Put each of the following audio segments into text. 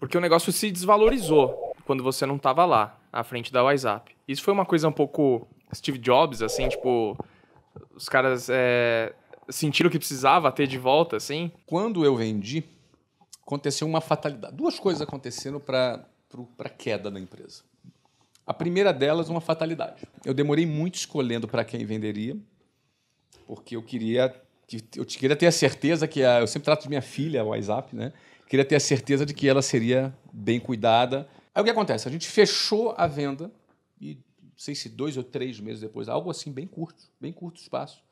Porque o negócio se desvalorizou quando você não estava lá, à frente da WhatsApp. Isso foi uma coisa um pouco Steve Jobs, assim, tipo, os caras é, sentiram que precisava ter de volta, assim. Quando eu vendi, aconteceu uma fatalidade. Duas coisas acontecendo para a queda da empresa. A primeira delas, uma fatalidade. Eu demorei muito escolhendo para quem venderia, porque eu queria eu queria ter a certeza que a, eu sempre trato de minha filha, a WhatsApp, né? queria ter a certeza de que ela seria bem cuidada. Aí o que acontece? A gente fechou a venda e não sei se dois ou três meses depois, algo assim bem curto, bem curto espaço,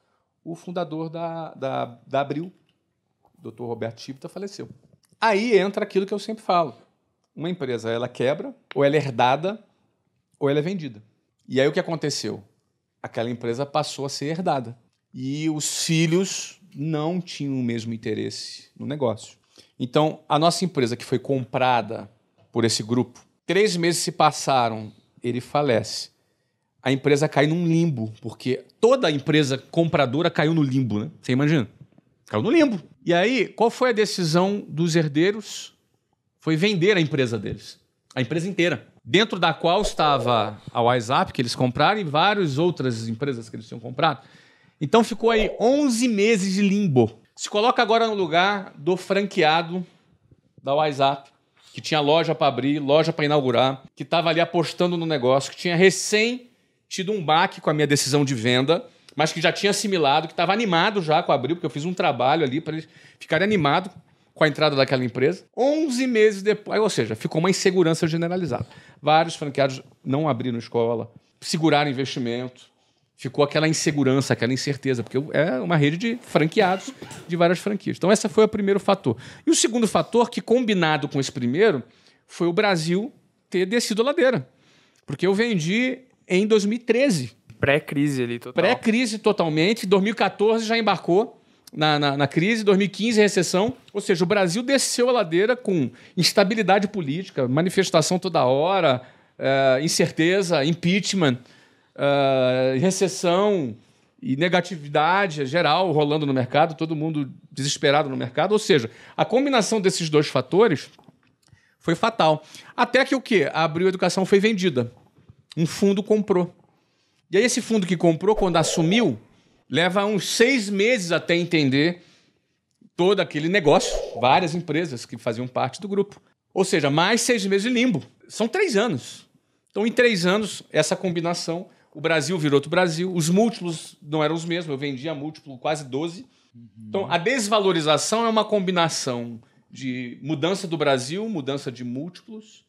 o fundador da, da, da Abril, Dr. Roberto Chibita, faleceu. Aí entra aquilo que eu sempre falo. Uma empresa, ela quebra, ou ela é herdada, ou ela é vendida. E aí o que aconteceu? Aquela empresa passou a ser herdada. E os filhos não tinham o mesmo interesse no negócio. Então, a nossa empresa que foi comprada por esse grupo, três meses se passaram, ele falece. A empresa cai num limbo, porque toda a empresa compradora caiu no limbo, né? Você imagina? Caiu no limbo. E aí, qual foi a decisão dos herdeiros? Foi vender a empresa deles. A empresa inteira. Dentro da qual estava a WhatsApp, que eles compraram, e várias outras empresas que eles tinham comprado. Então ficou aí 11 meses de limbo. Se coloca agora no lugar do franqueado da WhatsApp, que tinha loja para abrir, loja para inaugurar, que estava ali apostando no negócio, que tinha recém tido um baque com a minha decisão de venda, mas que já tinha assimilado, que estava animado já com a Abril, porque eu fiz um trabalho ali para ele ficar animado com a entrada daquela empresa. 11 meses depois, ou seja, ficou uma insegurança generalizada. Vários franqueados não abriram escola, seguraram investimento, ficou aquela insegurança, aquela incerteza, porque é uma rede de franqueados de várias franquias. Então, esse foi o primeiro fator. E o segundo fator, que combinado com esse primeiro, foi o Brasil ter descido a ladeira. Porque eu vendi em 2013. Pré-crise ali, total. Pré-crise totalmente. 2014 já embarcou na, na, na, crise, 2015 recessão. Ou seja, o Brasil desceu a ladeira com instabilidade política, manifestação toda hora, é, incerteza, impeachment. Ah, recessão e negatividade geral rolando no mercado, todo mundo desesperado no mercado. Ou seja, a combinação desses dois fatores foi fatal. Até que o quê? A Abril Educação foi vendida. Um fundo comprou. E aí, esse fundo que comprou, quando assumiu, leva uns seis meses até entender todo aquele negócio, várias empresas que faziam parte do grupo. Ou seja, mais seis meses de limbo. São três anos. Então, em três anos, essa combinação o Brasil virou outro Brasil. Os múltiplos não eram os mesmos. Eu vendia múltiplo quase 12. Uhum. Então, a desvalorização é uma combinação de mudança do Brasil, mudança de múltiplos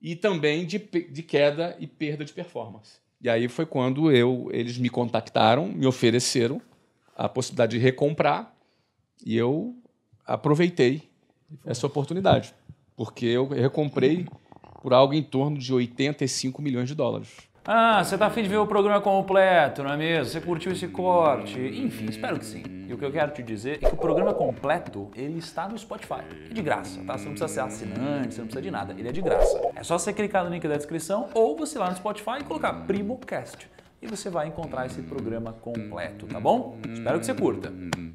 e também de, de queda e perda de performance. E aí foi quando eu, eles me contactaram, me ofereceram a possibilidade de recomprar e eu aproveitei essa oportunidade, porque eu recomprei por algo em torno de 85 milhões de dólares. Ah, você tá afim de ver o programa completo, não é mesmo? Você curtiu esse corte? Enfim, espero que sim. E o que eu quero te dizer é que o programa completo, ele está no Spotify. É de graça, tá? Você não precisa ser assinante, você não precisa de nada. Ele é de graça. É só você clicar no link da descrição ou você ir lá no Spotify e colocar PrimoCast. E você vai encontrar esse programa completo, tá bom? Espero que você curta.